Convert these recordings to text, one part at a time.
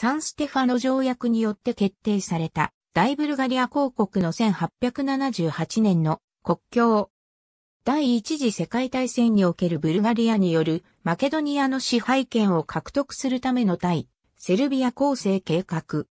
サンステファノ条約によって決定された大ブルガリア公国の1878年の国境。第一次世界大戦におけるブルガリアによるマケドニアの支配権を獲得するための対セルビア構成計画。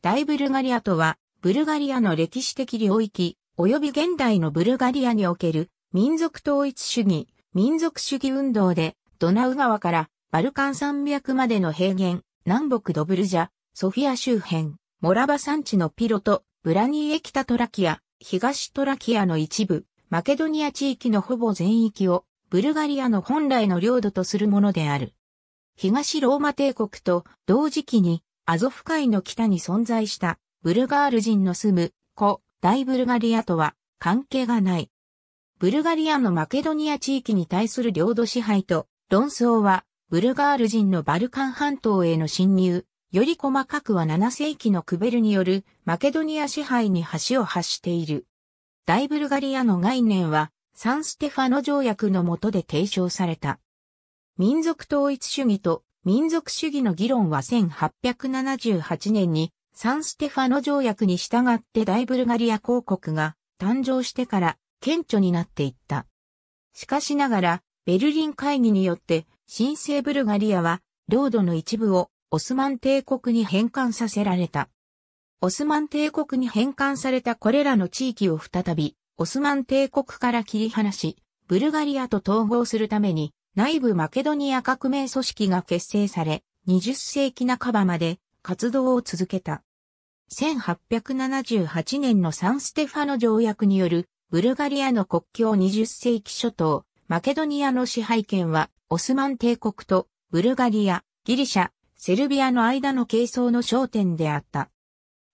大ブルガリアとは、ブルガリアの歴史的領域、及び現代のブルガリアにおける民族統一主義、民族主義運動で、ドナウ川からバルカン山脈までの平原、南北ドブルジャ、ソフィア周辺、モラバ山地のピロト、ブラニーエタトラキア、東トラキアの一部、マケドニア地域のほぼ全域を、ブルガリアの本来の領土とするものである。東ローマ帝国と同時期にアゾフ海の北に存在したブルガール人の住む古大ブルガリアとは関係がない。ブルガリアのマケドニア地域に対する領土支配と論争はブルガール人のバルカン半島への侵入、より細かくは7世紀のクベルによるマケドニア支配に橋を発している。大ブルガリアの概念はサンステファノ条約の下で提唱された。民族統一主義と民族主義の議論は1878年にサンステファノ条約に従って大ブルガリア公国が誕生してから顕著になっていった。しかしながらベルリン会議によって新生ブルガリアは、領土の一部をオスマン帝国に返還させられた。オスマン帝国に返還されたこれらの地域を再び、オスマン帝国から切り離し、ブルガリアと統合するために、内部マケドニア革命組織が結成され、20世紀半ばまで活動を続けた。1878年のサンステファノ条約によるブルガリアの国境20世紀初頭、マケドニアの支配権は、オスマン帝国とブルガリア、ギリシャ、セルビアの間の係争の焦点であった。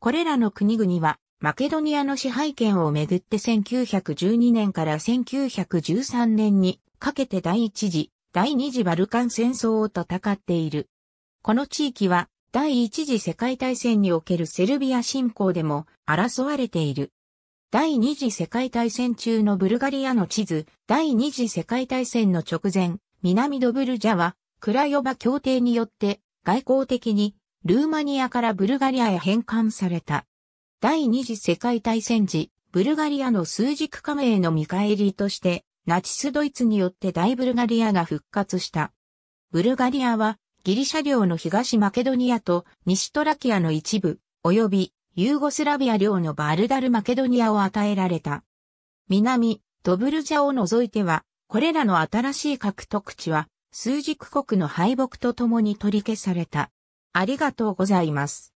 これらの国々は、マケドニアの支配権をめぐって1912年から1913年にかけて第一次、第二次バルカン戦争を戦っている。この地域は第一次世界大戦におけるセルビア侵攻でも争われている。第二次世界大戦中のブルガリアの地図、第二次世界大戦の直前、南ドブルジャは、クラヨバ協定によって、外交的に、ルーマニアからブルガリアへ返還された。第二次世界大戦時、ブルガリアの数軸加盟の見返りとして、ナチスドイツによって大ブルガリアが復活した。ブルガリアは、ギリシャ領の東マケドニアと西トラキアの一部、及びユーゴスラビア領のバルダルマケドニアを与えられた。南、ドブルジャを除いては、これらの新しい獲得地は、枢軸国の敗北とともに取り消された。ありがとうございます。